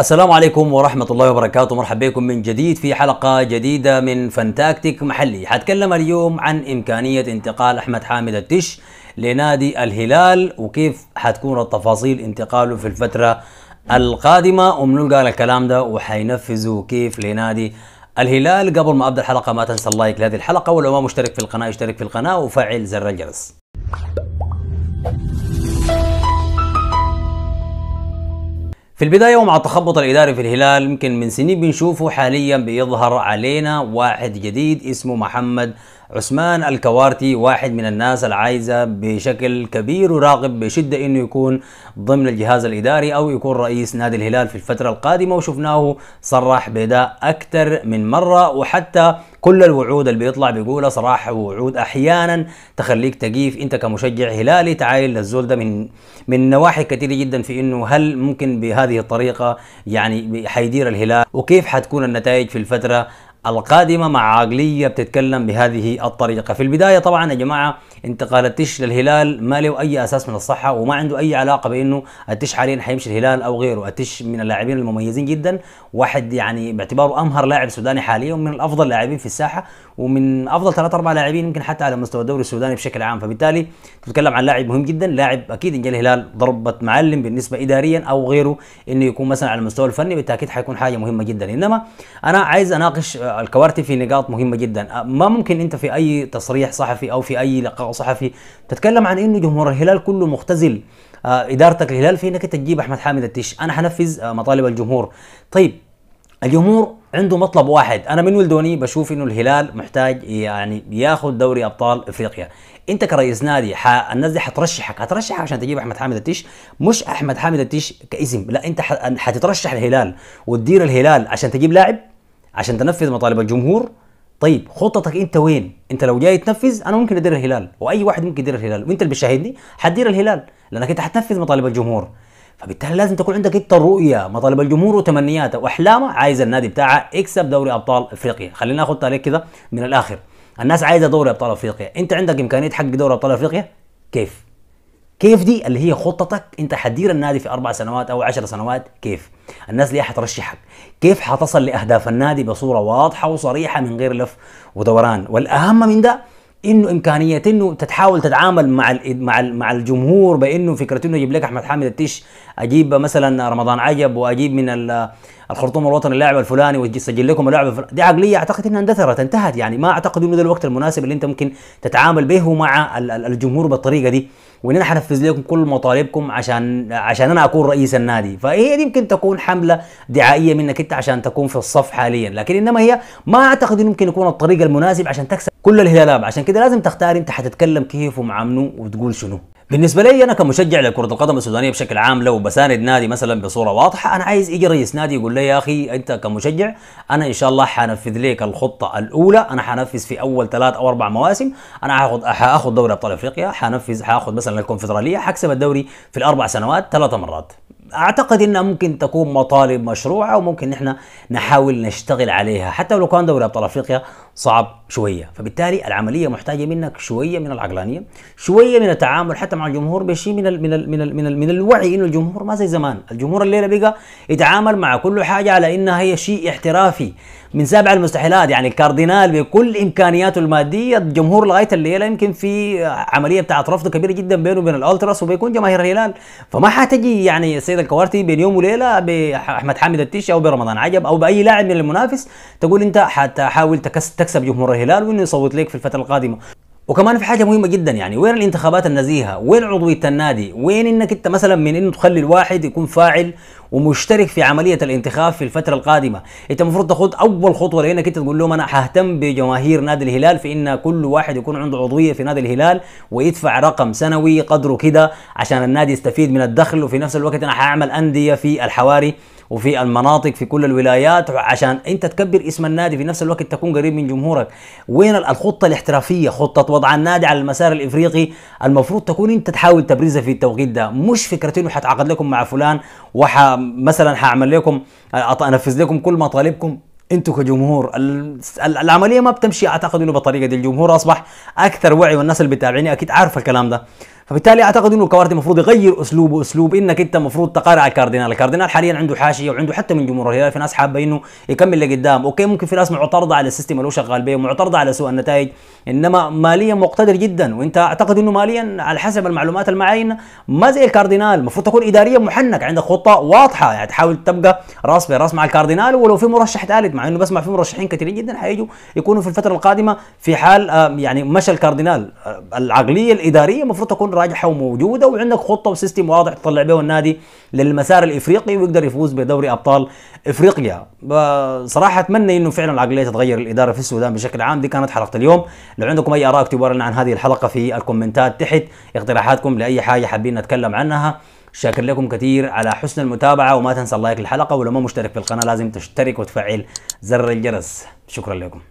السلام عليكم ورحمة الله وبركاته مرحبا بكم من جديد في حلقة جديدة من فانتاكتيك محلي حتكلم اليوم عن إمكانية انتقال أحمد حامد التش لنادي الهلال وكيف حتكون التفاصيل انتقاله في الفترة القادمة وبنلقى الكلام ده وحينفذوا كيف لنادي الهلال قبل ما أبدأ الحلقة ما تنسى اللايك لهذه الحلقة ولو ما مشترك في القناة اشترك في القناة وفعل زر الجرس في البداية ومع التخبط الإداري في الهلال يمكن من سنين بنشوفه حاليا بيظهر علينا واحد جديد اسمه محمد عثمان الكوارتي واحد من الناس العايزة بشكل كبير وراغب بشدة انه يكون ضمن الجهاز الاداري او يكون رئيس نادي الهلال في الفترة القادمة وشفناه صرح بدا اكثر من مرة وحتى كل الوعود اللي بيطلع بيقولها صراحه وعود احيانا تخليك تقيف انت كمشجع هلالي تعايل للزول ده من من نواحي كثيره جدا في انه هل ممكن بهذه الطريقه يعني حيدير الهلال وكيف حتكون النتائج في الفتره القادمة مع عقلية بتتكلم بهذه الطريقة في البداية طبعا يا جماعة انتقال التش للهلال ما له أي أساس من الصحة وما عنده أي علاقة بأنه التش حاليا حيمشي الهلال أو غيره التش من اللاعبين المميزين جدا واحد يعني باعتباره أمهر لاعب سوداني حاليا ومن الأفضل لاعبين في الساحة ومن افضل ثلاث اربع لاعبين يمكن حتى على مستوى الدوري السوداني بشكل عام فبالتالي تتكلم عن لاعب مهم جدا لاعب اكيد ان الهلال ضربه معلم بالنسبه اداريا او غيره انه يكون مثلا على المستوى الفني بالتاكيد حيكون حاجه مهمه جدا انما انا عايز اناقش آه، الكوارتي في نقاط مهمه جدا آه، ما ممكن انت في اي تصريح صحفي او في اي لقاء صحفي تتكلم عن انه جمهور الهلال كله مختزل آه، ادارتك الهلال في انك تجيب احمد حامد التيش انا حنفذ مطالب الجمهور طيب الجمهور عنده مطلب واحد انا من ولدوني بشوف انه الهلال محتاج يعني ياخذ دوري ابطال افريقيا انت كرئيس نادي ح... الناس دي حترشحك حترشحك عشان تجيب احمد حامد التيش مش احمد حامد التيش كاسم لا انت ح... حتترشح الهلال وتدير الهلال عشان تجيب لاعب عشان تنفذ مطالب الجمهور طيب خطتك انت وين؟ انت لو جاي تنفذ انا ممكن ادير الهلال واي واحد ممكن يدير الهلال وانت اللي بتشاهدني حتدير الهلال لانك انت حتنفذ مطالب الجمهور فبالتالي لازم تكون عندك انت الرؤيه مطالب الجمهور وتمنياته واحلامه عايز النادي بتاعه يكسب دوري ابطال افريقيا خلينا ناخد تاريخ كده من الاخر الناس عايزه دوري ابطال افريقيا انت عندك امكانيه تحقق دوري ابطال افريقيا كيف كيف دي اللي هي خطتك انت حتدير النادي في اربع سنوات او عشر سنوات كيف الناس ليه حترشحك كيف حتصل لاهداف النادي بصوره واضحه وصريحه من غير لف ودوران والاهم من ده انه امكانيه انه تتحاول تتعامل مع مع مع الجمهور بانه فكره انه اجيب لك احمد حامد التيش اجيب مثلا رمضان عجب واجيب من الخرطوم الوطني اللاعب الفلاني واسجل لكم اللاعب دي عقليه اعتقد انها اندثرت انتهت يعني ما اعتقد انه ده الوقت المناسب اللي انت ممكن تتعامل به مع الجمهور بالطريقه دي وان انا هنفذ لكم كل مطالبكم عشان عشان انا اكون رئيس النادي فهي دي يمكن تكون حمله دعائيه منك انت عشان تكون في الصف حاليا لكن انما هي ما اعتقد انه يمكن يكون الطريق المناسب عشان تكسب كل الهلالات عشان كده لازم تختار انت حتتكلم كيف ومع منو وتقول شنو بالنسبه لي انا كمشجع لكره القدم السودانيه بشكل عام لو بساند نادي مثلا بصوره واضحه انا عايز يجي رئيس نادي يقول لي يا اخي انت كمشجع انا ان شاء الله حنفذ لك الخطه الاولى انا حنفذ في اول ثلاث او اربع مواسم انا هاخد هاخد دوري ابطال افريقيا حنفذ هاخد مثلا الكونفدراليه حكسب الدوري في الاربع سنوات ثلاث مرات اعتقد انها ممكن تكون مطالب مشروعه وممكن احنا نحاول نشتغل عليها حتى لو كان دوري ابطال افريقيا صعب شويه فبالتالي العمليه محتاجه منك شويه من العقلانيه شويه من التعامل حتى مع الجمهور بشيء من الـ من الـ من الـ من, الـ من الوعي انه الجمهور ما زي زمان الجمهور الليله بقى يتعامل مع كل حاجه على انها هي شيء احترافي من سابع المستحيلات يعني الكاردينال بكل امكانياته الماديه الجمهور لغايه الليله يمكن في عمليه بتاعت رفض كبيره جدا بينه وبين الالتراس وبيكون جماهير الهلال فما حتجي يعني السيد الكوارتي بين يوم وليله باحمد حامد التيشي او برمضان عجب او باي لاعب من المنافس تقول انت حتحاول تكسب جمهور الهلال وانه يصوت لك في الفتره القادمه وكمان في حاجه مهمه جدا يعني وين الانتخابات النزيهه وين عضويه النادي وين انك انت مثلا من انه تخلي الواحد يكون فاعل ومشترك في عمليه الانتخاب في الفتره القادمه انت المفروض تاخذ اول خطوه لانك انت تقول لهم انا ههتم بجماهير نادي الهلال في ان كل واحد يكون عنده عضويه في نادي الهلال ويدفع رقم سنوي قدره كده عشان النادي يستفيد من الدخل وفي نفس الوقت انا هعمل انديه في الحواري وفي المناطق في كل الولايات عشان انت تكبر اسم النادي في نفس الوقت تكون قريب من جمهورك وين الخطه الاحترافيه خطه وضع النادي على المسار الافريقي المفروض تكون انت تحاول تبرزها في التوقيت ده مش فكرتين انه حتعاقد لكم مع فلان وح مثلا هعمل لكم انفذ لكم كل مطالبكم انتوا كجمهور العمليه ما بتمشي اعتقد انه بالطريقه دي الجمهور اصبح اكثر وعي والناس اللي بتتابعيني اكيد عارفه الكلام ده فبالتالي اعتقد انه الكوارتي المفروض يغير اسلوبه اسلوب انك انت المفروض تقارع الكاردينال الكاردينال حاليا عنده حاشيه وعنده حتى من جمهور الهلال في ناس حابه انه يكمل لقدام اوكي ممكن في ناس معترضه على السيستم اللي هو شغال به ومعترضه على سوء النتائج انما ماليا مقتدر جدا وانت اعتقد انه ماليا على حسب المعلومات المعاينه ما زي الكاردينال المفروض تكون اداريا محنك عندك خطه واضحه يعني تحاول تبقى راس براس مع الكاردينال ولو في مرشح ثالث مع انه بسمع في مرشحين كثيرين جدا حيجوا يكونوا في الفتره القادمه في حال آه، يعني مشى الكاردينال آه، العقليه الاداريه المفروض تكون راجحه وموجوده وعندك خطه وسيستم واضح تطلع به النادي للمسار الافريقي ويقدر يفوز بدوري ابطال افريقيا صراحه اتمنى انه فعلا العقليه تتغير الاداره في السودان بشكل عام دي كانت حلقه اليوم لو عندكم اي اراء اكتبوا لنا عن هذه الحلقه في الكومنتات تحت اقتراحاتكم لاي حاجه حابين نتكلم عنها شاكر لكم كثير على حسن المتابعه وما تنسى اللايك للحلقه ولو ما مشترك في القناه لازم تشترك وتفعل زر الجرس شكرا لكم